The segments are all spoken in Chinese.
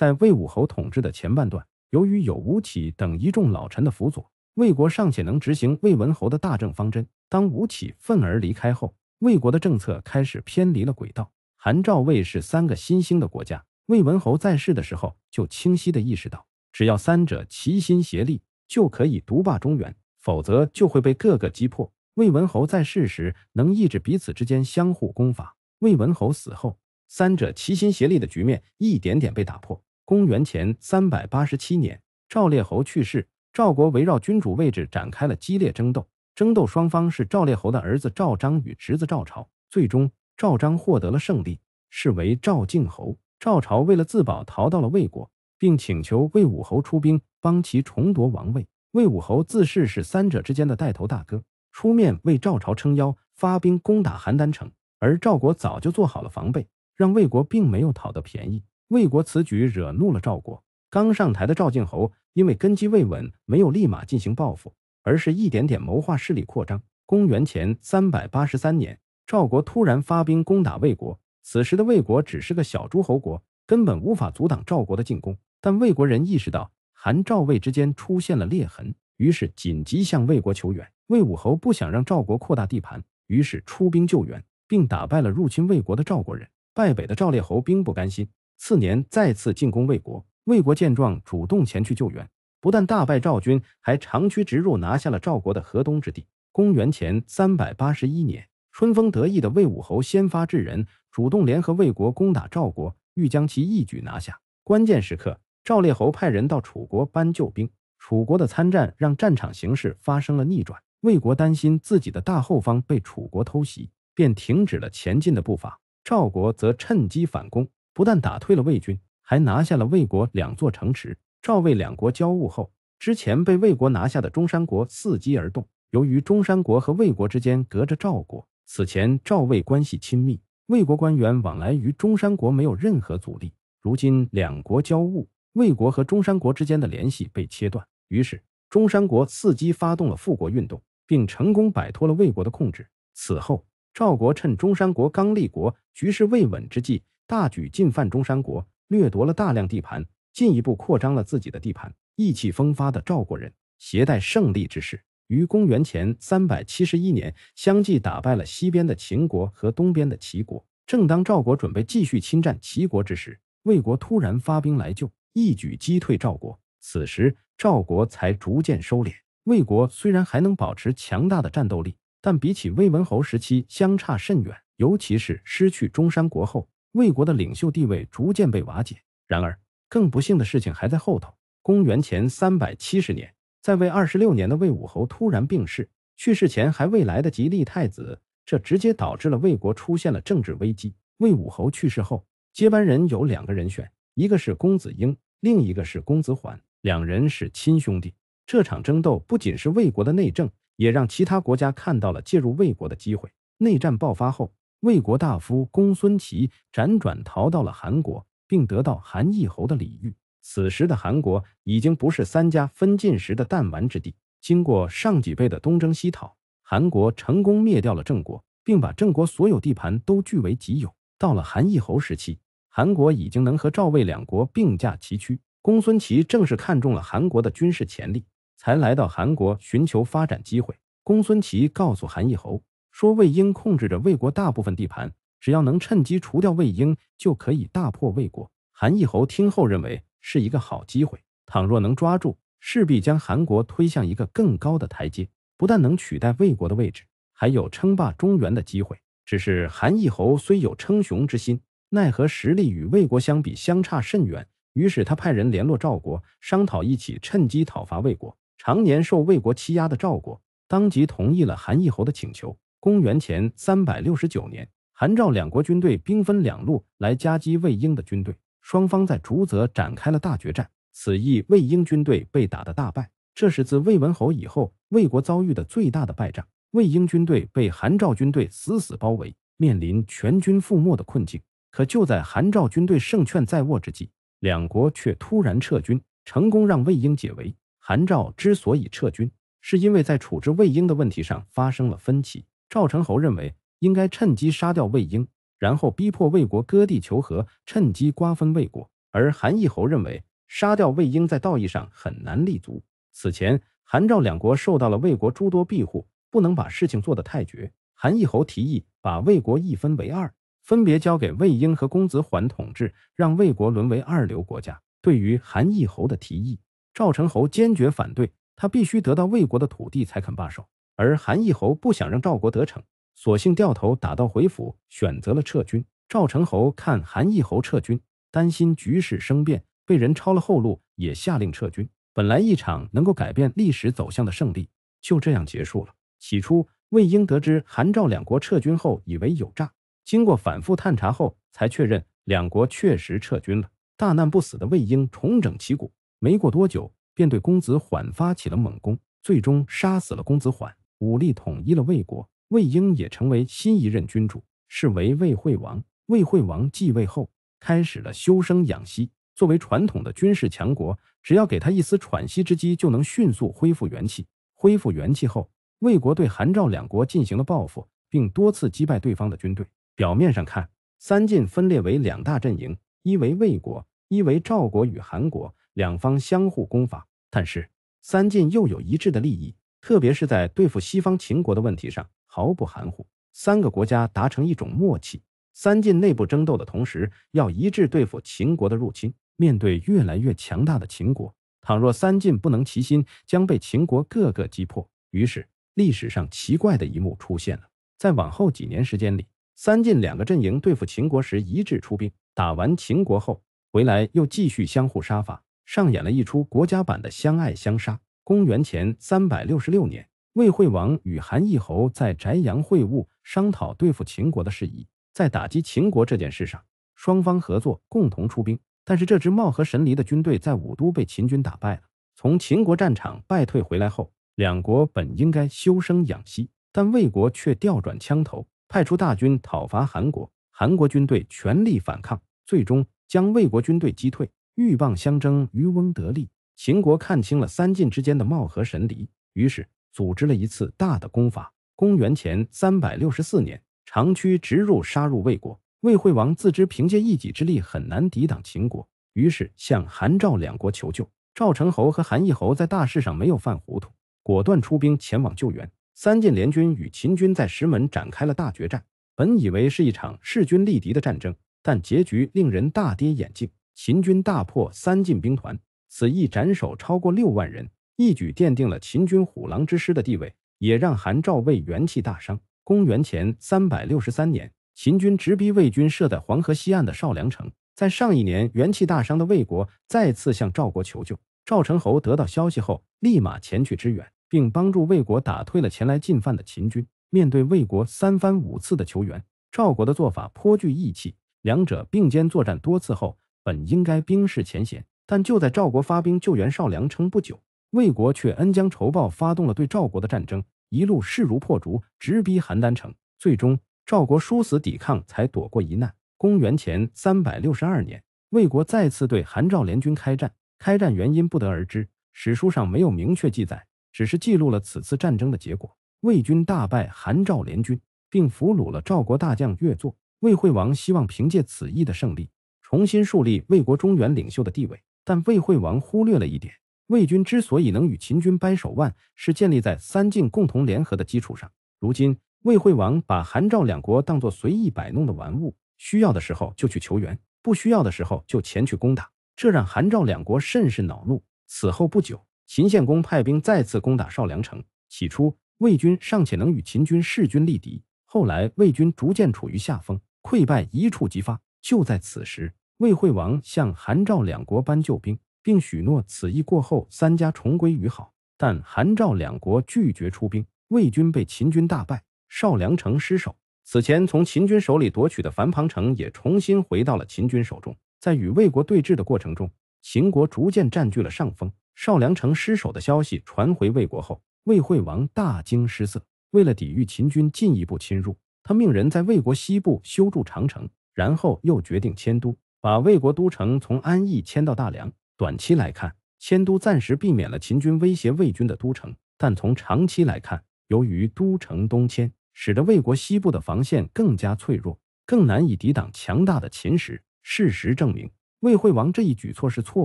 在魏武侯统治的前半段，由于有吴起等一众老臣的辅佐，魏国尚且能执行魏文侯的大政方针。当吴起愤而离开后，魏国的政策开始偏离了轨道。韩、赵、魏是三个新兴的国家，魏文侯在世的时候就清晰地意识到，只要三者齐心协力，就可以独霸中原；否则就会被各个击破。魏文侯在世时能抑制彼此之间相互攻伐，魏文侯死后，三者齐心协力的局面一点点被打破。公元前三百八十七年，赵烈侯去世，赵国围绕君主位置展开了激烈争斗。争斗双方是赵烈侯的儿子赵章与侄子赵朝。最终，赵章获得了胜利，是为赵敬侯。赵朝为了自保，逃到了魏国，并请求魏武侯出兵帮其重夺王位。魏武侯自恃是三者之间的带头大哥，出面为赵朝撑腰，发兵攻打邯郸城。而赵国早就做好了防备，让魏国并没有讨得便宜。魏国此举惹怒了赵国，刚上台的赵敬侯因为根基未稳，没有立马进行报复，而是一点点谋划势力扩张。公元前三百八十三年，赵国突然发兵攻打魏国，此时的魏国只是个小诸侯国，根本无法阻挡赵国的进攻。但魏国人意识到韩赵魏之间出现了裂痕，于是紧急向魏国求援。魏武侯不想让赵国扩大地盘，于是出兵救援，并打败了入侵魏国的赵国人。败北的赵烈侯兵不甘心。次年再次进攻魏国，魏国见状主动前去救援，不但大败赵军，还长驱直入拿下了赵国的河东之地。公元前三百八十一年，春风得意的魏武侯先发制人，主动联合魏国攻打赵国，欲将其一举拿下。关键时刻，赵烈侯派人到楚国搬救兵，楚国的参战让战场形势发生了逆转。魏国担心自己的大后方被楚国偷袭，便停止了前进的步伐。赵国则趁机反攻。不但打退了魏军，还拿下了魏国两座城池。赵魏两国交恶后，之前被魏国拿下的中山国伺机而动。由于中山国和魏国之间隔着赵国，此前赵魏关系亲密，魏国官员往来于中山国没有任何阻力。如今两国交恶，魏国和中山国之间的联系被切断，于是中山国伺机发动了复国运动，并成功摆脱了魏国的控制。此后，赵国趁中山国刚立国、局势未稳之际。大举进犯中山国，掠夺了大量地盘，进一步扩张了自己的地盘。意气风发的赵国人携带胜利之势，于公元前三百七十一年相继打败了西边的秦国和东边的齐国。正当赵国准备继续侵占齐国之时，魏国突然发兵来救，一举击退赵国。此时，赵国才逐渐收敛。魏国虽然还能保持强大的战斗力，但比起魏文侯时期相差甚远，尤其是失去中山国后。魏国的领袖地位逐渐被瓦解。然而，更不幸的事情还在后头。公元前三百七十年，在位二十六年的魏武侯突然病逝，去世前还未来得及立太子，这直接导致了魏国出现了政治危机。魏武侯去世后，接班人有两个人选，一个是公子婴，另一个是公子缓，两人是亲兄弟。这场争斗不仅是魏国的内政，也让其他国家看到了介入魏国的机会。内战爆发后。魏国大夫公孙齐辗转逃到了韩国，并得到韩懿侯的礼遇。此时的韩国已经不是三家分晋时的弹丸之地，经过上几辈的东征西讨，韩国成功灭掉了郑国，并把郑国所有地盘都据为己有。到了韩懿侯时期，韩国已经能和赵、魏两国并驾齐驱。公孙齐正是看中了韩国的军事潜力，才来到韩国寻求发展机会。公孙齐告诉韩懿侯。说魏婴控制着魏国大部分地盘，只要能趁机除掉魏婴，就可以大破魏国。韩懿侯听后认为是一个好机会，倘若能抓住，势必将韩国推向一个更高的台阶，不但能取代魏国的位置，还有称霸中原的机会。只是韩懿侯虽有称雄之心，奈何实力与魏国相比相差甚远。于是他派人联络赵国，商讨一起趁机讨伐魏国。常年受魏国欺压的赵国当即同意了韩懿侯的请求。公元前三百六十九年，韩赵两国军队兵分两路来夹击魏英的军队，双方在竹泽展开了大决战。此役魏英军队被打得大败，这是自魏文侯以后魏国遭遇的最大的败仗。魏英军队被韩赵军队死死包围，面临全军覆没的困境。可就在韩赵军队胜券在握之际，两国却突然撤军，成功让魏英解围。韩赵之所以撤军，是因为在处置魏英的问题上发生了分歧。赵成侯认为应该趁机杀掉魏婴，然后逼迫魏国割地求和，趁机瓜分魏国。而韩义侯认为杀掉魏婴在道义上很难立足。此前韩赵两国受到了魏国诸多庇护，不能把事情做得太绝。韩义侯提议把魏国一分为二，分别交给魏婴和公子缓统治，让魏国沦为二流国家。对于韩义侯的提议，赵成侯坚决反对，他必须得到魏国的土地才肯罢手。而韩义侯不想让赵国得逞，索性掉头打道回府，选择了撤军。赵成侯看韩义侯撤军，担心局势生变，被人抄了后路，也下令撤军。本来一场能够改变历史走向的胜利，就这样结束了。起初，魏婴得知韩赵两国撤军后，以为有诈，经过反复探查后，才确认两国确实撤军了。大难不死的魏婴重整旗鼓，没过多久便对公子缓发起了猛攻，最终杀死了公子缓。武力统一了魏国，魏婴也成为新一任君主，是为魏惠王。魏惠王继位后，开始了休生养息。作为传统的军事强国，只要给他一丝喘息之机，就能迅速恢复元气。恢复元气后，魏国对韩赵两国进行了报复，并多次击败对方的军队。表面上看，三晋分裂为两大阵营，一为魏国，一为赵国与韩国，两方相互攻伐。但是，三晋又有一致的利益。特别是在对付西方秦国的问题上毫不含糊。三个国家达成一种默契：三晋内部争斗的同时，要一致对付秦国的入侵。面对越来越强大的秦国，倘若三晋不能齐心，将被秦国各个击破。于是，历史上奇怪的一幕出现了：在往后几年时间里，三晋两个阵营对付秦国时一致出兵，打完秦国后回来又继续相互杀伐，上演了一出国家版的相爱相杀。公元前三百六十六年，魏惠王与韩懿侯在翟阳会晤，商讨对付秦国的事宜。在打击秦国这件事上，双方合作，共同出兵。但是这支貌合神离的军队在武都被秦军打败了。从秦国战场败退回来后，两国本应该休生养息，但魏国却调转枪头，派出大军讨伐韩国。韩国军队全力反抗，最终将魏国军队击退。鹬蚌相争，渔翁得利。秦国看清了三晋之间的貌合神离，于是组织了一次大的攻伐。公元前三百六十四年，长驱直入，杀入魏国。魏惠王自知凭借一己之力很难抵挡秦国，于是向韩、赵两国求救。赵成侯和韩懿侯在大事上没有犯糊涂，果断出兵前往救援。三晋联军与秦军在石门展开了大决战。本以为是一场势均力敌的战争，但结局令人大跌眼镜：秦军大破三晋兵团。此役斩首超过六万人，一举奠定了秦军虎狼之师的地位，也让韩赵魏元气大伤。公元前三百六十三年，秦军直逼魏军设在黄河西岸的少梁城。在上一年元气大伤的魏国再次向赵国求救，赵成侯得到消息后，立马前去支援，并帮助魏国打退了前来进犯的秦军。面对魏国三番五次的求援，赵国的做法颇具义气。两者并肩作战多次后，本应该冰释前嫌。但就在赵国发兵救援少梁称不久，魏国却恩将仇报，发动了对赵国的战争，一路势如破竹，直逼邯郸城。最终，赵国殊死抵抗，才躲过一难。公元前三百六十二年，魏国再次对韩赵联军开战，开战原因不得而知，史书上没有明确记载，只是记录了此次战争的结果：魏军大败韩赵联军，并俘虏了赵国大将岳座。魏惠王希望凭借此役的胜利，重新树立魏国中原领袖的地位。但魏惠王忽略了一点，魏军之所以能与秦军掰手腕，是建立在三晋共同联合的基础上。如今魏惠王把韩赵两国当作随意摆弄的玩物，需要的时候就去求援，不需要的时候就前去攻打，这让韩赵两国甚是恼怒。此后不久，秦献公派兵再次攻打少梁城。起初，魏军尚且能与秦军势均力敌，后来魏军逐渐处于下风，溃败一触即发。就在此时。魏惠王向韩赵两国搬救兵，并许诺此役过后三家重归于好，但韩赵两国拒绝出兵，魏军被秦军大败，少梁城失守。此前从秦军手里夺取的樊庞城也重新回到了秦军手中。在与魏国对峙的过程中，秦国逐渐占据了上风。少梁城失守的消息传回魏国后，魏惠王大惊失色。为了抵御秦军进一步侵入，他命人在魏国西部修筑长城，然后又决定迁都。把魏国都城从安邑迁到大梁。短期来看，迁都暂时避免了秦军威胁魏军的都城；但从长期来看，由于都城东迁，使得魏国西部的防线更加脆弱，更难以抵挡强大的秦时。事实证明，魏惠王这一举措是错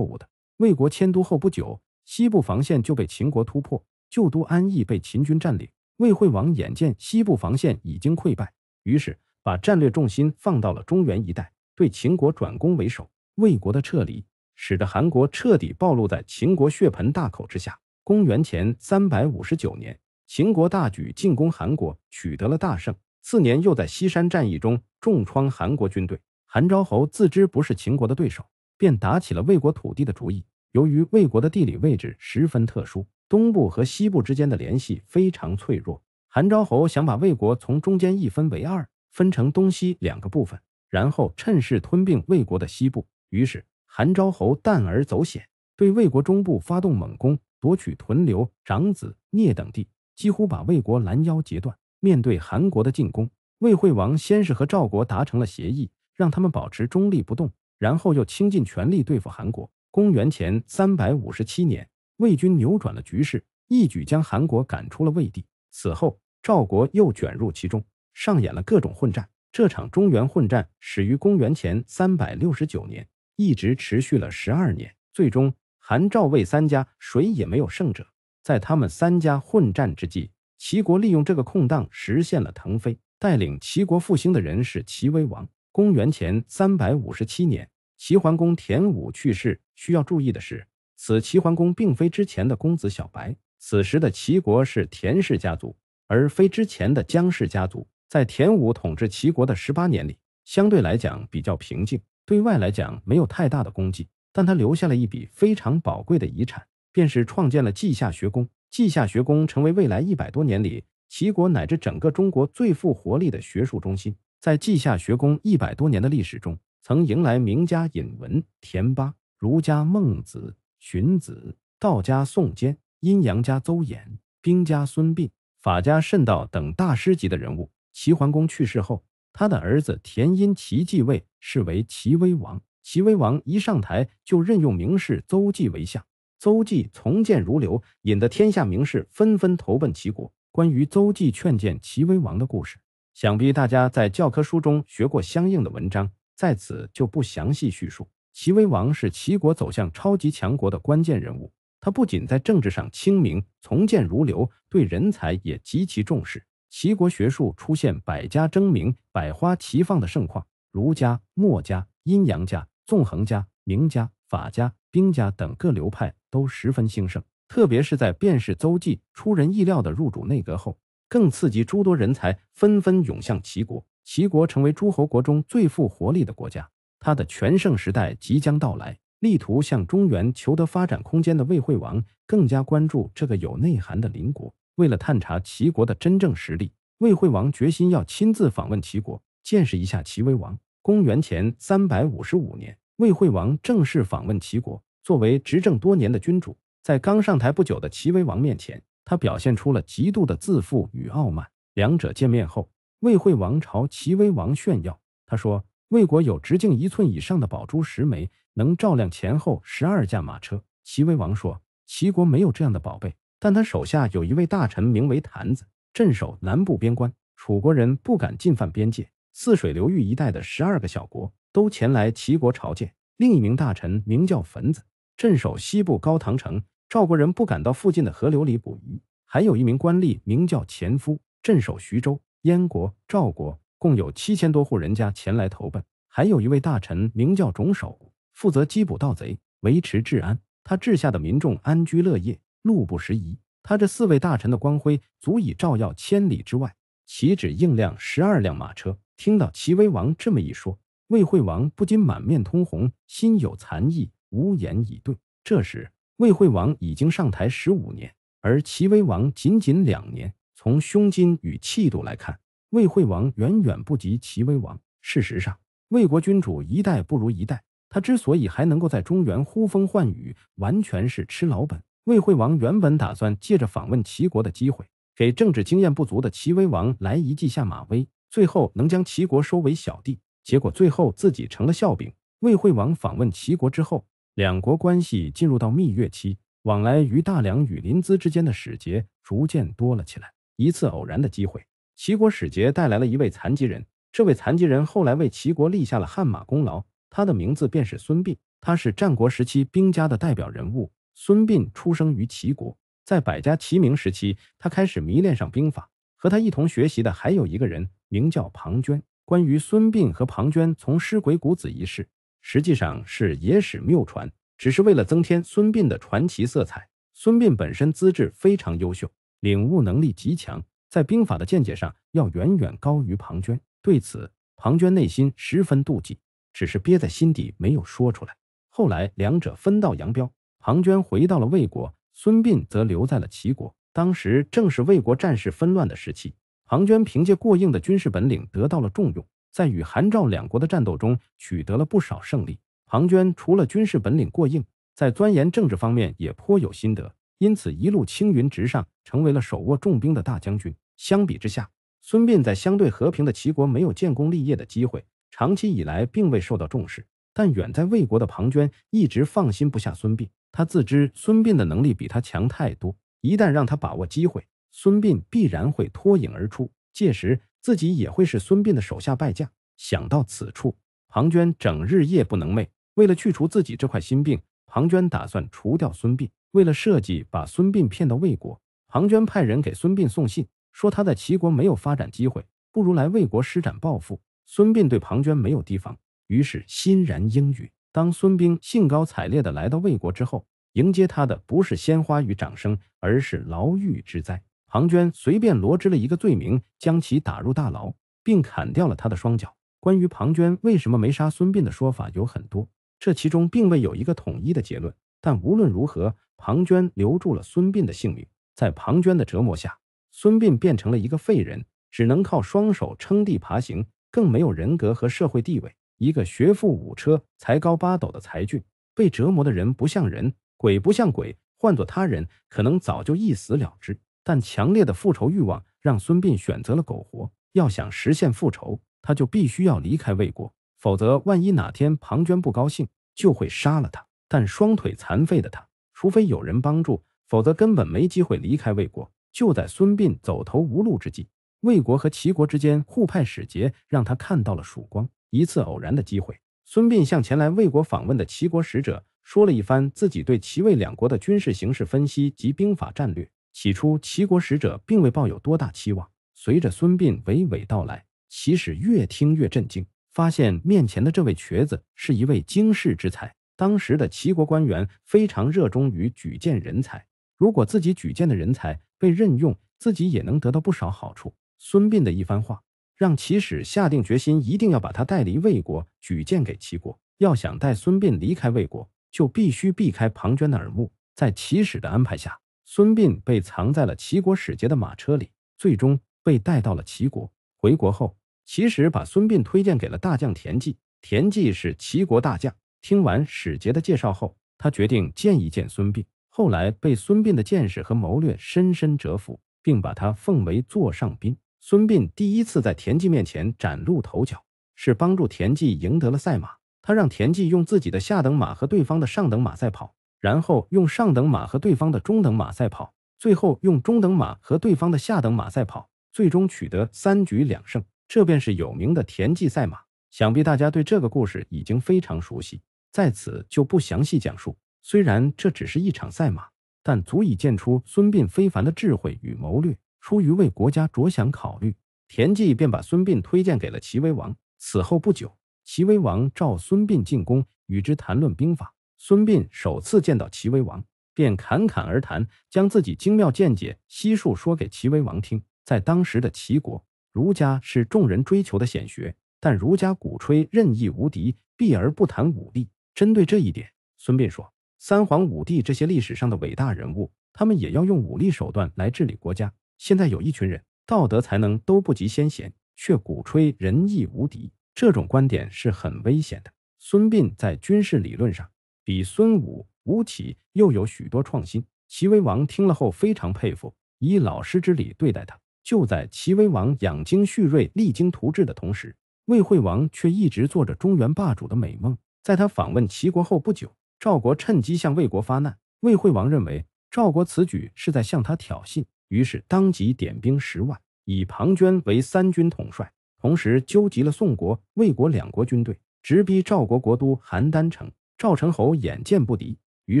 误的。魏国迁都后不久，西部防线就被秦国突破，旧都安邑被秦军占领。魏惠王眼见西部防线已经溃败，于是把战略重心放到了中原一带。对秦国转攻为守，魏国的撤离使得韩国彻底暴露在秦国血盆大口之下。公元前三百五十九年，秦国大举进攻韩国，取得了大胜。次年又在西山战役中重创韩国军队。韩昭侯自知不是秦国的对手，便打起了魏国土地的主意。由于魏国的地理位置十分特殊，东部和西部之间的联系非常脆弱，韩昭侯想把魏国从中间一分为二，分成东西两个部分。然后趁势吞并魏国的西部，于是韩昭侯淡而走险，对魏国中部发动猛攻，夺取屯留、长子、聂等地，几乎把魏国拦腰截断。面对韩国的进攻，魏惠王先是和赵国达成了协议，让他们保持中立不动，然后又倾尽全力对付韩国。公元前三百五十七年，魏军扭转了局势，一举将韩国赶出了魏地。此后，赵国又卷入其中，上演了各种混战。这场中原混战始于公元前三百六十九年，一直持续了十二年，最终韩赵魏三家谁也没有胜者。在他们三家混战之际，齐国利用这个空档实现了腾飞。带领齐国复兴的人是齐威王。公元前三百五十七年，齐桓公田武去世。需要注意的是，此齐桓公并非之前的公子小白，此时的齐国是田氏家族，而非之前的姜氏家族。在田武统治齐国的十八年里，相对来讲比较平静，对外来讲没有太大的功绩，但他留下了一笔非常宝贵的遗产，便是创建了稷下学宫。稷下学宫成为未来一百多年里齐国乃至整个中国最富活力的学术中心。在稷下学宫一百多年的历史中，曾迎来名家尹文、田巴、儒家孟子、荀子、道家宋坚、阴阳家邹衍、兵家孙膑、法家慎道等大师级的人物。齐桓公去世后，他的儿子田因齐继位，是为齐威王。齐威王一上台就任用名士邹忌为相，邹忌从谏如流，引得天下名士纷纷投奔齐国。关于邹忌劝谏齐威王的故事，想必大家在教科书中学过相应的文章，在此就不详细叙述。齐威王是齐国走向超级强国的关键人物，他不仅在政治上清明、从谏如流，对人才也极其重视。齐国学术出现百家争鸣、百花齐放的盛况，儒家、墨家、阴阳家、纵横家、名家、法家、兵家等各流派都十分兴盛。特别是在变士邹忌出人意料的入主内阁后，更刺激诸多人才纷纷涌向齐国。齐国成为诸侯国中最富活力的国家，它的全盛时代即将到来。力图向中原求得发展空间的魏惠王更加关注这个有内涵的邻国。为了探查齐国的真正实力，魏惠王决心要亲自访问齐国，见识一下齐威王。公元前三百五十五年，魏惠王正式访问齐国。作为执政多年的君主，在刚上台不久的齐威王面前，他表现出了极度的自负与傲慢。两者见面后，魏惠王朝齐威王炫耀，他说：“魏国有直径一寸以上的宝珠十枚，能照亮前后十二驾马车。”齐威王说：“齐国没有这样的宝贝。”但他手下有一位大臣，名为谭子，镇守南部边关，楚国人不敢进犯边界。泗水流域一带的十二个小国都前来齐国朝见。另一名大臣名叫坟子，镇守西部高唐城，赵国人不敢到附近的河流里捕鱼。还有一名官吏名叫钱夫，镇守徐州。燕国、赵国共有七千多户人家前来投奔。还有一位大臣名叫种守，负责缉捕盗贼，维持治安。他治下的民众安居乐业。路不拾遗，他这四位大臣的光辉足以照耀千里之外，岂止应亮十二辆马车？听到齐威王这么一说，魏惠王不禁满面通红，心有残意，无言以对。这时，魏惠王已经上台十五年，而齐威王仅仅两年。从胸襟与气度来看，魏惠王远远不及齐威王。事实上，魏国君主一代不如一代。他之所以还能够在中原呼风唤雨，完全是吃老本。魏惠王原本打算借着访问齐国的机会，给政治经验不足的齐威王来一记下马威，最后能将齐国收为小弟。结果最后自己成了笑柄。魏惠王访问齐国之后，两国关系进入到蜜月期，往来于大梁与临淄之间的使节逐渐多了起来。一次偶然的机会，齐国使节带来了一位残疾人。这位残疾人后来为齐国立下了汗马功劳，他的名字便是孙膑。他是战国时期兵家的代表人物。孙膑出生于齐国，在百家齐名时期，他开始迷恋上兵法。和他一同学习的还有一个人，名叫庞涓。关于孙膑和庞涓从师鬼谷子一事，实际上是野史谬传，只是为了增添孙膑的传奇色彩。孙膑本身资质非常优秀，领悟能力极强，在兵法的见解上要远远高于庞涓。对此，庞涓内心十分妒忌，只是憋在心底没有说出来。后来，两者分道扬镳。庞涓回到了魏国，孙膑则留在了齐国。当时正是魏国战事纷乱的时期，庞涓凭借过硬的军事本领得到了重用，在与韩赵两国的战斗中取得了不少胜利。庞涓除了军事本领过硬，在钻研政治方面也颇有心得，因此一路青云直上，成为了手握重兵的大将军。相比之下，孙膑在相对和平的齐国没有建功立业的机会，长期以来并未受到重视。但远在魏国的庞涓一直放心不下孙膑。他自知孙膑的能力比他强太多，一旦让他把握机会，孙膑必然会脱颖而出，届时自己也会是孙膑的手下败将。想到此处，庞涓整日夜不能寐。为了去除自己这块心病，庞涓打算除掉孙膑。为了设计把孙膑骗到魏国，庞涓派人给孙膑送信，说他在齐国没有发展机会，不如来魏国施展抱负。孙膑对庞涓没有提防，于是欣然应允。当孙膑兴高采烈地来到魏国之后，迎接他的不是鲜花与掌声，而是牢狱之灾。庞涓随便罗织了一个罪名，将其打入大牢，并砍掉了他的双脚。关于庞涓为什么没杀孙膑的说法有很多，这其中并未有一个统一的结论。但无论如何，庞涓留住了孙膑的性命。在庞涓的折磨下，孙膑变成了一个废人，只能靠双手撑地爬行，更没有人格和社会地位。一个学富五车、才高八斗的才俊，被折磨的人不像人，鬼不像鬼。换做他人，可能早就一死了之。但强烈的复仇欲望让孙膑选择了苟活。要想实现复仇，他就必须要离开魏国，否则万一哪天庞涓不高兴，就会杀了他。但双腿残废的他，除非有人帮助，否则根本没机会离开魏国。就在孙膑走投无路之际，魏国和齐国之间互派使节，让他看到了曙光。一次偶然的机会，孙膑向前来魏国访问的齐国使者说了一番自己对齐魏两国的军事形势分析及兵法战略。起初，齐国使者并未抱有多大期望。随着孙膑娓娓道来，齐使越听越震惊，发现面前的这位瘸子是一位惊世之才。当时的齐国官员非常热衷于举荐人才，如果自己举荐的人才被任用，自己也能得到不少好处。孙膑的一番话。让齐使下定决心，一定要把他带离魏国，举荐给齐国。要想带孙膑离开魏国，就必须避开庞涓的耳目。在齐使的安排下，孙膑被藏在了齐国使节的马车里，最终被带到了齐国。回国后，齐使把孙膑推荐给了大将田忌。田忌是齐国大将，听完使节的介绍后，他决定见一见孙膑。后来被孙膑的见识和谋略深深折服，并把他奉为座上宾。孙膑第一次在田忌面前崭露头角，是帮助田忌赢得了赛马。他让田忌用自己的下等马和对方的上等马赛跑，然后用上等马和对方的中等马赛跑，最后用中等马和对方的下等马赛跑，最终取得三局两胜。这便是有名的田忌赛马。想必大家对这个故事已经非常熟悉，在此就不详细讲述。虽然这只是一场赛马，但足以见出孙膑非凡的智慧与谋略。出于为国家着想考虑，田忌便把孙膑推荐给了齐威王。此后不久，齐威王召孙膑进宫，与之谈论兵法。孙膑首次见到齐威王，便侃侃而谈，将自己精妙见解悉数说给齐威王听。在当时的齐国，儒家是众人追求的显学，但儒家鼓吹任意无敌，避而不谈武力。针对这一点，孙膑说：“三皇五帝这些历史上的伟大人物，他们也要用武力手段来治理国家。”现在有一群人，道德才能都不及先贤，却鼓吹仁义无敌，这种观点是很危险的。孙膑在军事理论上比孙武、吴起又有许多创新。齐威王听了后非常佩服，以老师之礼对待他。就在齐威王养精蓄锐、励精图治的同时，魏惠王却一直做着中原霸主的美梦。在他访问齐国后不久，赵国趁机向魏国发难。魏惠王认为赵国此举是在向他挑衅。于是，当即点兵十万，以庞涓为三军统帅，同时纠集了宋国、魏国两国军队，直逼赵国国都邯郸城。赵成侯眼见不敌，于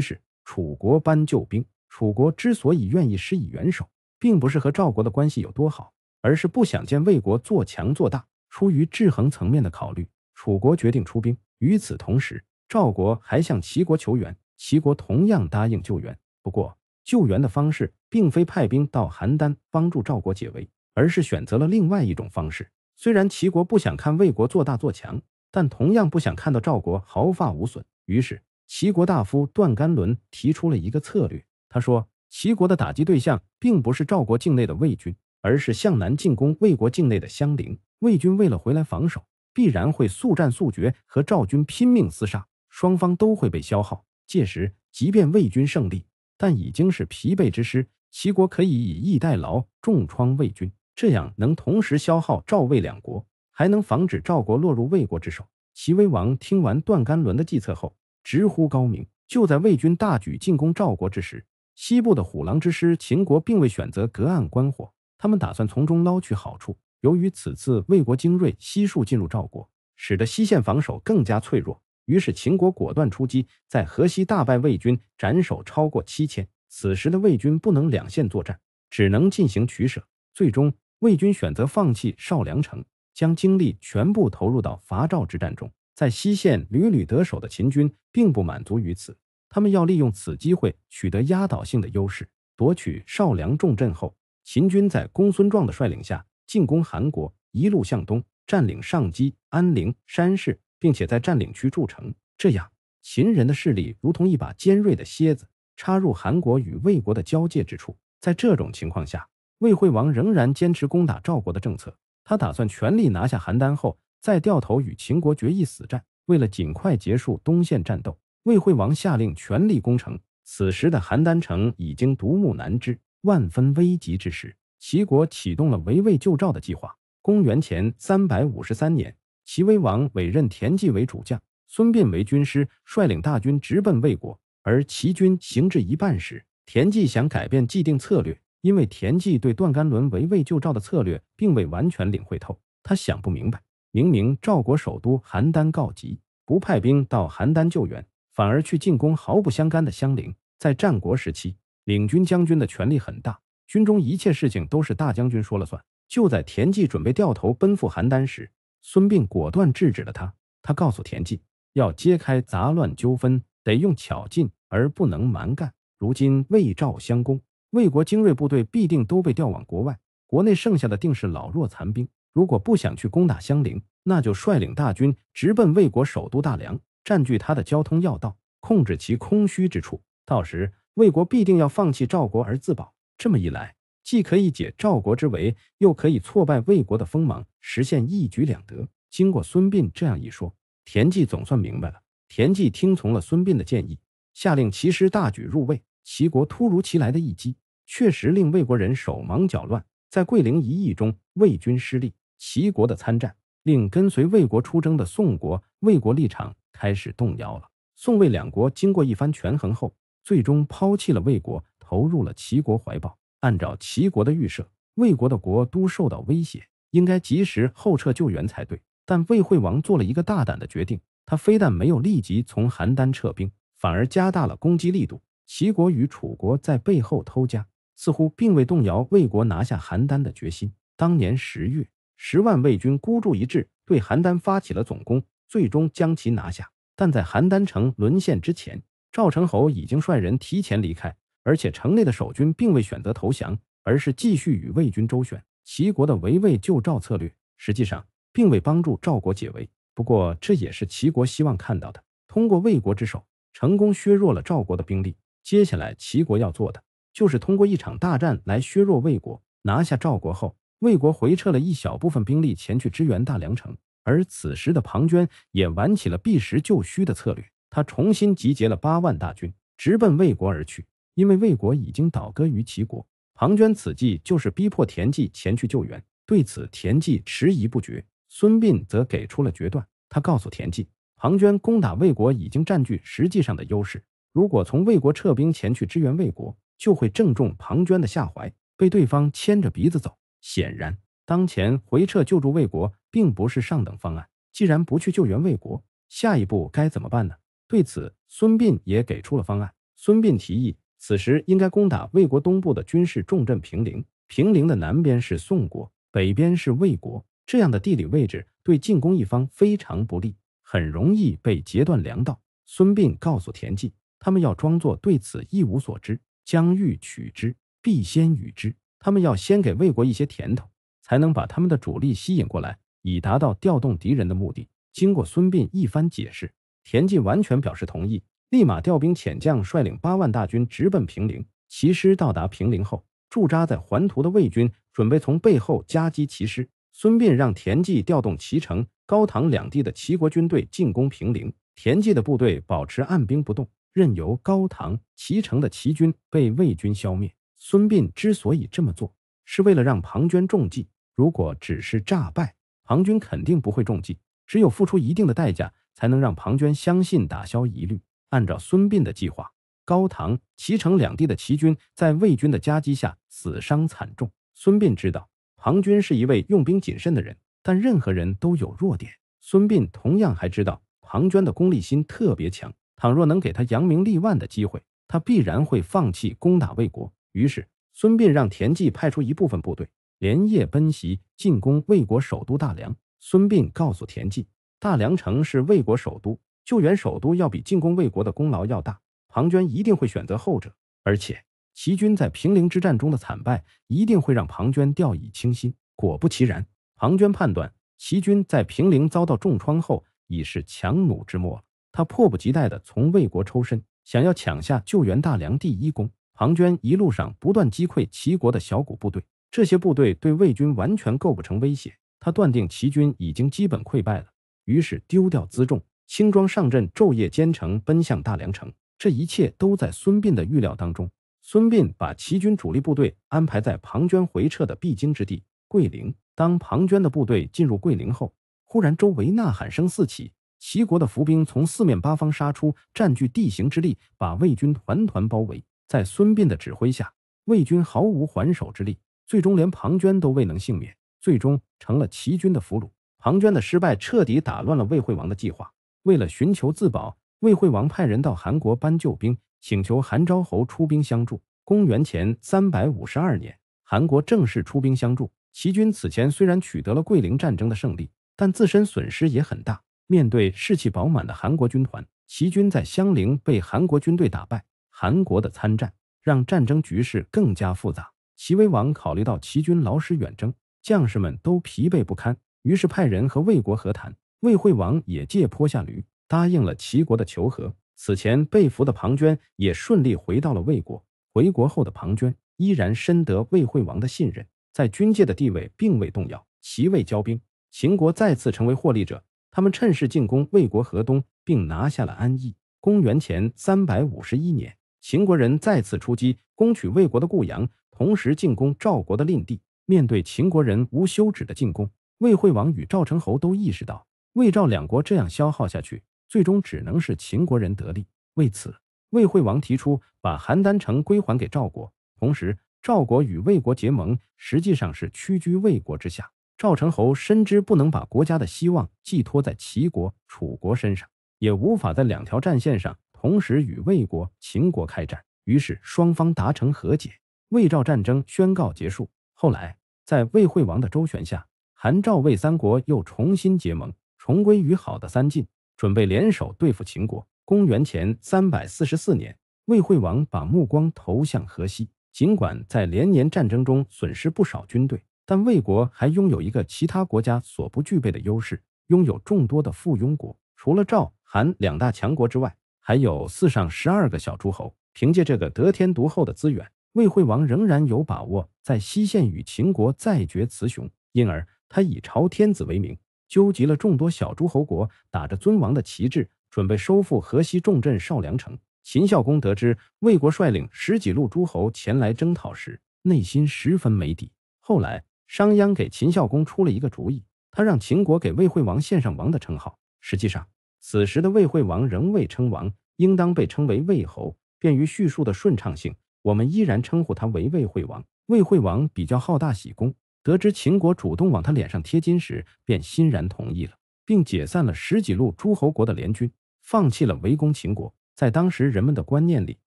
是楚国搬救兵。楚国之所以愿意施以援手，并不是和赵国的关系有多好，而是不想见魏国做强做大，出于制衡层面的考虑，楚国决定出兵。与此同时，赵国还向齐国求援，齐国同样答应救援，不过救援的方式。并非派兵到邯郸帮助赵国解围，而是选择了另外一种方式。虽然齐国不想看魏国做大做强，但同样不想看到赵国毫发无损。于是，齐国大夫段干伦提出了一个策略。他说：“齐国的打击对象并不是赵国境内的魏军，而是向南进攻魏国境内的襄陵。魏军为了回来防守，必然会速战速决，和赵军拼命厮杀，双方都会被消耗。届时，即便魏军胜利，但已经是疲惫之师。”齐国可以以逸待劳，重创魏军，这样能同时消耗赵魏两国，还能防止赵国落入魏国之手。齐威王听完段干伦的计策后，直呼高明。就在魏军大举进攻赵国之时，西部的虎狼之师秦国并未选择隔岸观火，他们打算从中捞取好处。由于此次魏国精锐悉数进入赵国，使得西线防守更加脆弱，于是秦国果断出击，在河西大败魏军，斩首超过七千。此时的魏军不能两线作战，只能进行取舍。最终，魏军选择放弃少梁城，将精力全部投入到伐赵之战中。在西线屡屡得手的秦军，并不满足于此，他们要利用此机会取得压倒性的优势，夺取少梁重镇后，秦军在公孙壮的率领下进攻韩国，一路向东，占领上姬、安陵、山市，并且在占领区筑城。这样，秦人的势力如同一把尖锐的蝎子。插入韩国与魏国的交界之处。在这种情况下，魏惠王仍然坚持攻打赵国的政策。他打算全力拿下邯郸后，再掉头与秦国决一死战。为了尽快结束东线战斗，魏惠王下令全力攻城。此时的邯郸城已经独木难支，万分危急之时，齐国启动了围魏救赵的计划。公元前三百五十三年，齐威王委任田忌为主将，孙膑为军师，率领大军直奔魏国。而齐军行至一半时，田忌想改变既定策略，因为田忌对段干伦围魏救赵的策略并未完全领会透，他想不明白，明明赵国首都邯郸告急，不派兵到邯郸救援，反而去进攻毫不相干的襄陵。在战国时期，领军将军的权力很大，军中一切事情都是大将军说了算。就在田忌准备掉头奔赴邯郸时，孙膑果断制止了他。他告诉田忌，要揭开杂乱纠纷，得用巧劲。而不能蛮干。如今魏赵相攻，魏国精锐部队必定都被调往国外，国内剩下的定是老弱残兵。如果不想去攻打襄陵，那就率领大军直奔魏国首都大梁，占据他的交通要道，控制其空虚之处。到时魏国必定要放弃赵国而自保。这么一来，既可以解赵国之围，又可以挫败魏国的锋芒，实现一举两得。经过孙膑这样一说，田忌总算明白了。田忌听从了孙膑的建议。下令齐师大举入魏，齐国突如其来的一击确实令魏国人手忙脚乱。在桂陵一役中，魏军失利，齐国的参战令跟随魏国出征的宋国、魏国立场开始动摇了。宋、魏两国经过一番权衡后，最终抛弃了魏国，投入了齐国怀抱。按照齐国的预设，魏国的国都受到威胁，应该及时后撤救援才对。但魏惠王做了一个大胆的决定，他非但没有立即从邯郸撤兵。反而加大了攻击力度。齐国与楚国在背后偷家，似乎并未动摇魏国拿下邯郸的决心。当年十月，十万魏军孤注一掷对邯郸发起了总攻，最终将其拿下。但在邯郸城沦陷之前，赵成侯已经率人提前离开，而且城内的守军并未选择投降，而是继续与魏军周旋。齐国的围魏救赵策略实际上并未帮助赵国解围，不过这也是齐国希望看到的，通过魏国之手。成功削弱了赵国的兵力，接下来齐国要做的就是通过一场大战来削弱魏国。拿下赵国后，魏国回撤了一小部分兵力前去支援大梁城，而此时的庞涓也玩起了避实就虚的策略，他重新集结了八万大军直奔魏国而去。因为魏国已经倒戈于齐国，庞涓此计就是逼迫田忌前去救援。对此，田忌迟疑不决，孙膑则给出了决断，他告诉田忌。庞涓攻打魏国已经占据实际上的优势，如果从魏国撤兵前去支援魏国，就会正中庞涓的下怀，被对方牵着鼻子走。显然，当前回撤救助魏国并不是上等方案。既然不去救援魏国，下一步该怎么办呢？对此，孙膑也给出了方案。孙膑提议，此时应该攻打魏国东部的军事重镇平陵。平陵的南边是宋国，北边是魏国，这样的地理位置对进攻一方非常不利。很容易被截断粮道。孙膑告诉田忌，他们要装作对此一无所知，将欲取之，必先与之。他们要先给魏国一些甜头，才能把他们的主力吸引过来，以达到调动敌人的目的。经过孙膑一番解释，田忌完全表示同意，立马调兵遣将，率领八万大军直奔平陵。骑师到达平陵后，驻扎在环途的魏军准备从背后夹击骑师。孙膑让田忌调动骑乘。高唐两地的齐国军队进攻平陵，田忌的部队保持按兵不动，任由高唐、齐城的齐军被魏军消灭。孙膑之所以这么做，是为了让庞涓中计。如果只是诈败，庞涓肯定不会中计。只有付出一定的代价，才能让庞涓相信、打消疑虑。按照孙膑的计划，高唐、齐城两地的齐军在魏军的夹击下死伤惨重。孙膑知道，庞涓是一位用兵谨慎的人。但任何人都有弱点。孙膑同样还知道庞涓的功利心特别强。倘若能给他扬名立万的机会，他必然会放弃攻打魏国。于是，孙膑让田忌派出一部分部队，连夜奔袭进攻魏国首都大梁。孙膑告诉田忌：“大梁城是魏国首都，救援首都要比进攻魏国的功劳要大。庞涓一定会选择后者。而且，齐军在平陵之战中的惨败，一定会让庞涓掉以轻心。”果不其然。庞涓判断齐军在平陵遭到重创后已是强弩之末了，他迫不及待地从魏国抽身，想要抢下救援大梁第一功。庞涓一路上不断击溃齐国的小股部队，这些部队对魏军完全构不成威胁。他断定齐军已经基本溃败了，于是丢掉辎重，轻装上阵，昼夜兼程奔向大梁城。这一切都在孙膑的预料当中。孙膑把齐军主力部队安排在庞涓回撤的必经之地桂陵。当庞涓的部队进入桂林后，忽然周围呐喊声四起，齐国的伏兵从四面八方杀出，占据地形之力，把魏军团团包围。在孙膑的指挥下，魏军毫无还手之力，最终连庞涓都未能幸免，最终成了齐军的俘虏。庞涓的失败彻底打乱了魏惠王的计划。为了寻求自保，魏惠王派人到韩国搬救兵，请求韩昭侯出兵相助。公元前三百五十二年，韩国正式出兵相助。齐军此前虽然取得了桂林战争的胜利，但自身损失也很大。面对士气饱满的韩国军团，齐军在襄陵被韩国军队打败。韩国的参战让战争局势更加复杂。齐威王考虑到齐军劳师远征，将士们都疲惫不堪，于是派人和魏国和谈。魏惠王也借坡下驴，答应了齐国的求和。此前被俘的庞涓也顺利回到了魏国。回国后的庞涓依然深得魏惠王的信任。在军界的地位并未动摇。齐魏交兵，秦国再次成为获利者。他们趁势进攻魏国河东，并拿下了安邑。公元前三百五十一年，秦国人再次出击，攻取魏国的固阳，同时进攻赵国的蔺地。面对秦国人无休止的进攻，魏惠王与赵成侯都意识到，魏赵两国这样消耗下去，最终只能是秦国人得利。为此，魏惠王提出把邯郸城归还给赵国，同时。赵国与魏国结盟，实际上是屈居魏国之下。赵成侯深知不能把国家的希望寄托在齐国、楚国身上，也无法在两条战线上同时与魏国、秦国开战。于是双方达成和解，魏赵战争宣告结束。后来在魏惠王的周旋下，韩、赵、魏三国又重新结盟，重归于好的三晋准备联手对付秦国。公元前三百四十四年，魏惠王把目光投向河西。尽管在连年战争中损失不少军队，但魏国还拥有一个其他国家所不具备的优势，拥有众多的附庸国。除了赵、韩两大强国之外，还有四上十二个小诸侯。凭借这个得天独厚的资源，魏惠王仍然有把握在西线与秦国再决雌雄。因而，他以朝天子为名，纠集了众多小诸侯国，打着尊王的旗帜，准备收复河西重镇少梁城。秦孝公得知魏国率领十几路诸侯前来征讨时，内心十分没底。后来，商鞅给秦孝公出了一个主意，他让秦国给魏惠王献上王的称号。实际上，此时的魏惠王仍未称王，应当被称为魏侯。便于叙述的顺畅性，我们依然称呼他为魏惠王。魏惠王比较好大喜功，得知秦国主动往他脸上贴金时，便欣然同意了，并解散了十几路诸侯国的联军，放弃了围攻秦国。在当时人们的观念里，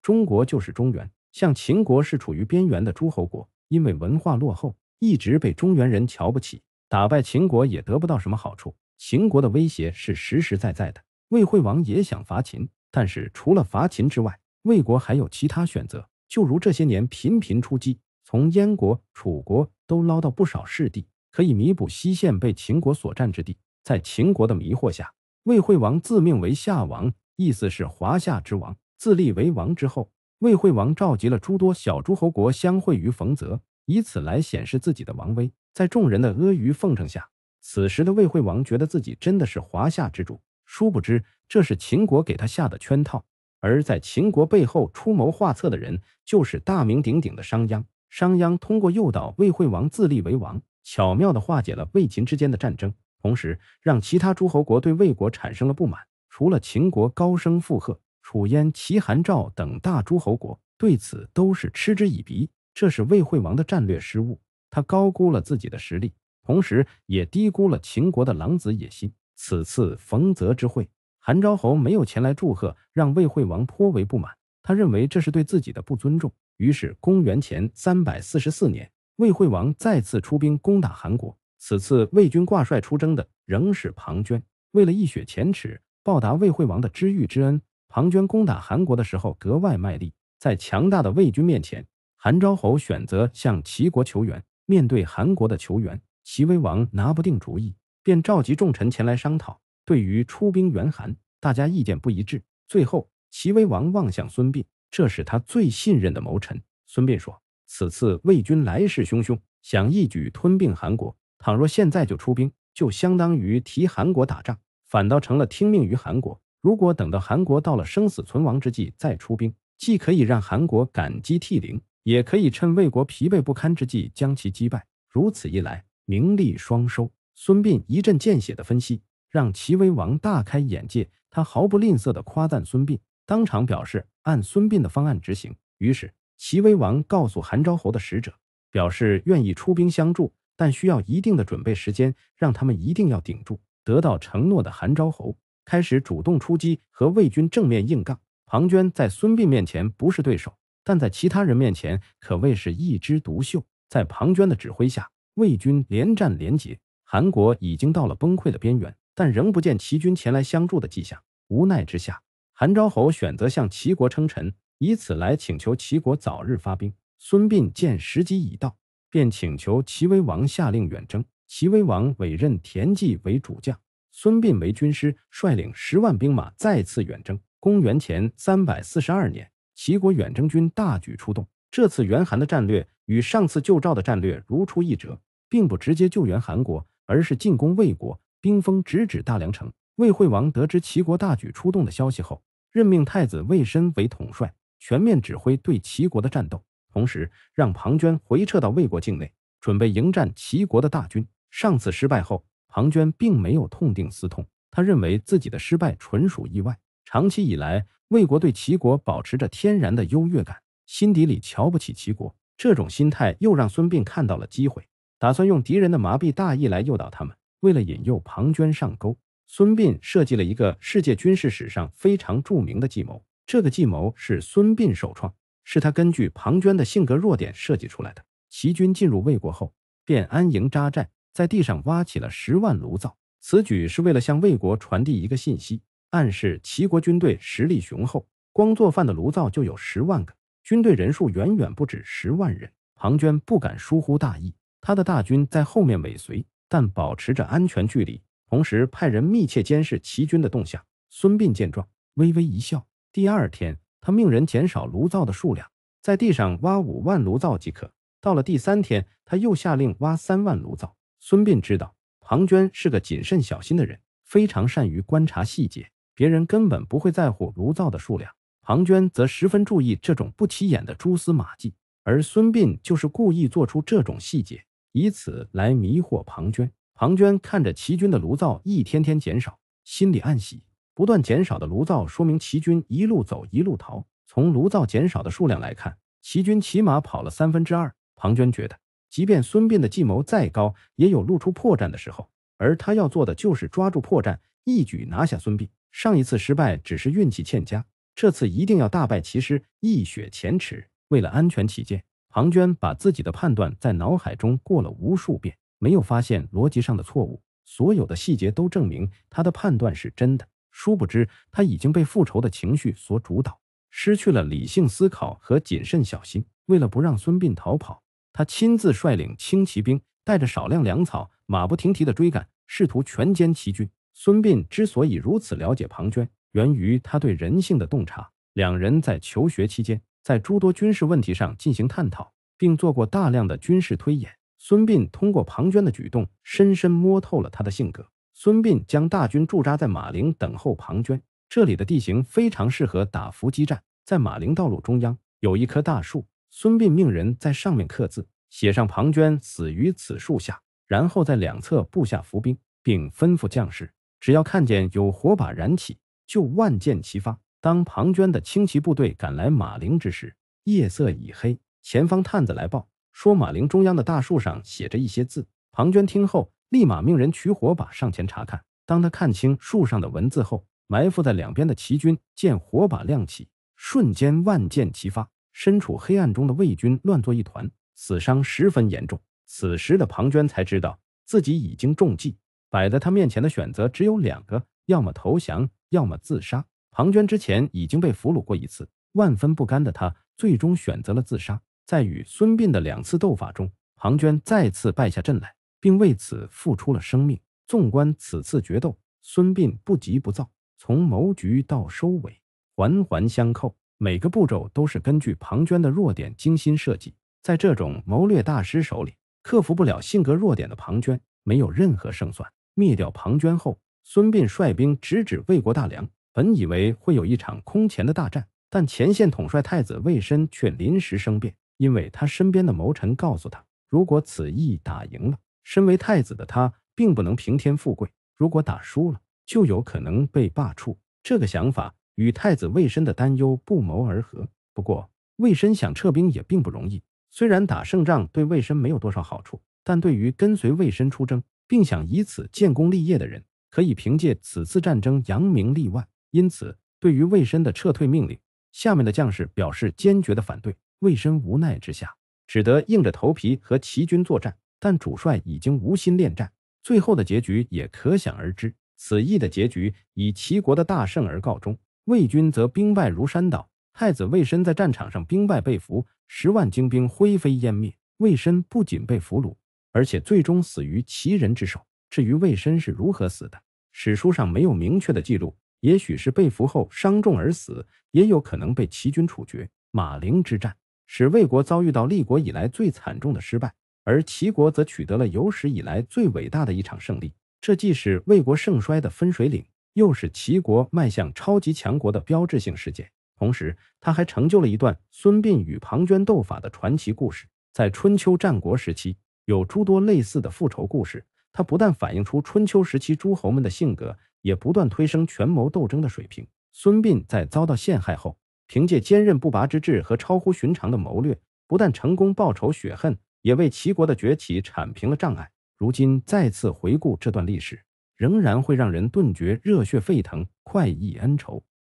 中国就是中原，像秦国是处于边缘的诸侯国，因为文化落后，一直被中原人瞧不起。打败秦国也得不到什么好处，秦国的威胁是实实在在的。魏惠王也想伐秦，但是除了伐秦之外，魏国还有其他选择。就如这些年频频出击，从燕国、楚国都捞到不少士地，可以弥补西线被秦国所占之地。在秦国的迷惑下，魏惠王自命为夏王。意思是华夏之王自立为王之后，魏惠王召集了诸多小诸侯国相会于冯泽，以此来显示自己的王威。在众人的阿谀奉承下，此时的魏惠王觉得自己真的是华夏之主。殊不知，这是秦国给他下的圈套。而在秦国背后出谋划策的人，就是大名鼎鼎的商鞅。商鞅通过诱导魏惠王自立为王，巧妙的化解了魏秦之间的战争，同时让其他诸侯国对魏国产生了不满。除了秦国高声附和，楚、燕、齐、韩、赵等大诸侯国对此都是嗤之以鼻。这是魏惠王的战略失误，他高估了自己的实力，同时也低估了秦国的狼子野心。此次冯泽之会，韩昭侯没有前来祝贺，让魏惠王颇为不满。他认为这是对自己的不尊重，于是公元前三百四十四年，魏惠王再次出兵攻打韩国。此次魏军挂帅出征的仍是庞涓，为了一雪前耻。报答魏惠王的知遇之恩，庞涓攻打韩国的时候格外卖力。在强大的魏军面前，韩昭侯选择向齐国求援。面对韩国的求援，齐威王拿不定主意，便召集众臣前来商讨。对于出兵援韩，大家意见不一致。最后，齐威王望向孙膑，这是他最信任的谋臣。孙膑说：“此次魏军来势汹汹，想一举吞并韩国。倘若现在就出兵，就相当于提韩国打仗。”反倒成了听命于韩国。如果等到韩国到了生死存亡之际再出兵，既可以让韩国感激涕零，也可以趁魏国疲惫不堪之际将其击败。如此一来，名利双收。孙膑一阵见血的分析，让齐威王大开眼界。他毫不吝啬的夸赞孙膑，当场表示按孙膑的方案执行。于是，齐威王告诉韩昭侯的使者，表示愿意出兵相助，但需要一定的准备时间，让他们一定要顶住。得到承诺的韩昭侯开始主动出击，和魏军正面硬杠。庞涓在孙膑面前不是对手，但在其他人面前可谓是一枝独秀。在庞涓的指挥下，魏军连战连捷，韩国已经到了崩溃的边缘，但仍不见齐军前来相助的迹象。无奈之下，韩昭侯选择向齐国称臣，以此来请求齐国早日发兵。孙膑见时机已到，便请求齐威王下令远征。齐威王委任田忌为主将，孙膑为军师，率领十万兵马再次远征。公元前三百四十二年，齐国远征军大举出动。这次援韩的战略与上次救赵的战略如出一辙，并不直接救援韩国，而是进攻魏国，兵锋直指大梁城。魏惠王得知齐国大举出动的消息后，任命太子魏申为统帅，全面指挥对齐国的战斗，同时让庞涓回撤到魏国境内，准备迎战齐国的大军。上次失败后，庞涓并没有痛定思痛。他认为自己的失败纯属意外。长期以来，魏国对齐国保持着天然的优越感，心底里瞧不起齐国。这种心态又让孙膑看到了机会，打算用敌人的麻痹大意来诱导他们。为了引诱庞涓上钩，孙膑设计了一个世界军事史上非常著名的计谋。这个计谋是孙膑首创，是他根据庞涓的性格弱点设计出来的。齐军进入魏国后，便安营扎寨。在地上挖起了十万炉灶，此举是为了向魏国传递一个信息，暗示齐国军队实力雄厚。光做饭的炉灶就有十万个，军队人数远远不止十万人。庞涓不敢疏忽大意，他的大军在后面尾随，但保持着安全距离，同时派人密切监视齐军的动向。孙膑见状，微微一笑。第二天，他命人减少炉灶的数量，在地上挖五万炉灶即可。到了第三天，他又下令挖三万炉灶。孙膑知道庞涓是个谨慎小心的人，非常善于观察细节。别人根本不会在乎炉灶的数量，庞涓则十分注意这种不起眼的蛛丝马迹。而孙膑就是故意做出这种细节，以此来迷惑庞涓。庞涓看着齐军的炉灶一天天减少，心里暗喜。不断减少的炉灶说明齐军一路走一路逃。从炉灶减少的数量来看，齐军起码跑了三分之二。庞涓觉得。即便孙膑的计谋再高，也有露出破绽的时候。而他要做的就是抓住破绽，一举拿下孙膑。上一次失败只是运气欠佳，这次一定要大败其师，一雪前耻。为了安全起见，庞涓把自己的判断在脑海中过了无数遍，没有发现逻辑上的错误。所有的细节都证明他的判断是真的。殊不知，他已经被复仇的情绪所主导，失去了理性思考和谨慎小心。为了不让孙膑逃跑。他亲自率领轻骑兵，带着少量粮草，马不停蹄地追赶，试图全歼齐军。孙膑之所以如此了解庞涓，源于他对人性的洞察。两人在求学期间，在诸多军事问题上进行探讨，并做过大量的军事推演。孙膑通过庞涓的举动，深深摸透了他的性格。孙膑将大军驻扎在马陵，等候庞涓。这里的地形非常适合打伏击战。在马陵道路中央，有一棵大树。孙膑命人在上面刻字，写上“庞涓死于此树下”，然后在两侧布下伏兵，并吩咐将士：只要看见有火把燃起，就万箭齐发。当庞涓的轻骑部队赶来马陵之时，夜色已黑，前方探子来报说，马陵中央的大树上写着一些字。庞涓听后，立马命人取火把上前查看。当他看清树上的文字后，埋伏在两边的齐军见火把亮起，瞬间万箭齐发。身处黑暗中的魏军乱作一团，死伤十分严重。此时的庞涓才知道自己已经中计，摆在他面前的选择只有两个：要么投降，要么自杀。庞涓之前已经被俘虏过一次，万分不甘的他最终选择了自杀。在与孙膑的两次斗法中，庞涓再次败下阵来，并为此付出了生命。纵观此次决斗，孙膑不急不躁，从谋局到收尾，环环相扣。每个步骤都是根据庞涓的弱点精心设计，在这种谋略大师手里，克服不了性格弱点的庞涓没有任何胜算。灭掉庞涓后，孙膑率兵直指魏国大梁。本以为会有一场空前的大战，但前线统帅太子魏申却临时生变，因为他身边的谋臣告诉他，如果此役打赢了，身为太子的他并不能平添富贵；如果打输了，就有可能被罢黜。这个想法。与太子魏申的担忧不谋而合。不过，魏申想撤兵也并不容易。虽然打胜仗对魏申没有多少好处，但对于跟随魏申出征并想以此建功立业的人，可以凭借此次战争扬名立万。因此，对于魏申的撤退命令，下面的将士表示坚决的反对。魏申无奈之下，只得硬着头皮和齐军作战。但主帅已经无心恋战，最后的结局也可想而知。此役的结局以齐国的大胜而告终。魏军则兵败如山倒，太子魏申在战场上兵败被俘，十万精兵灰飞烟灭。魏申不仅被俘虏，而且最终死于齐人之手。至于魏申是如何死的，史书上没有明确的记录，也许是被俘后伤重而死，也有可能被齐军处决。马陵之战使魏国遭遇到立国以来最惨重的失败，而齐国则取得了有史以来最伟大的一场胜利。这既是魏国盛衰的分水岭。又是齐国迈向超级强国的标志性事件，同时，他还成就了一段孙膑与庞涓斗法的传奇故事。在春秋战国时期，有诸多类似的复仇故事。它不但反映出春秋时期诸侯们的性格，也不断推升权谋斗争的水平。孙膑在遭到陷害后，凭借坚韧不拔之志和超乎寻常的谋略，不但成功报仇雪恨，也为齐国的崛起铲平了障碍。如今，再次回顾这段历史。仍然会让人顿觉热血沸腾，快意恩仇。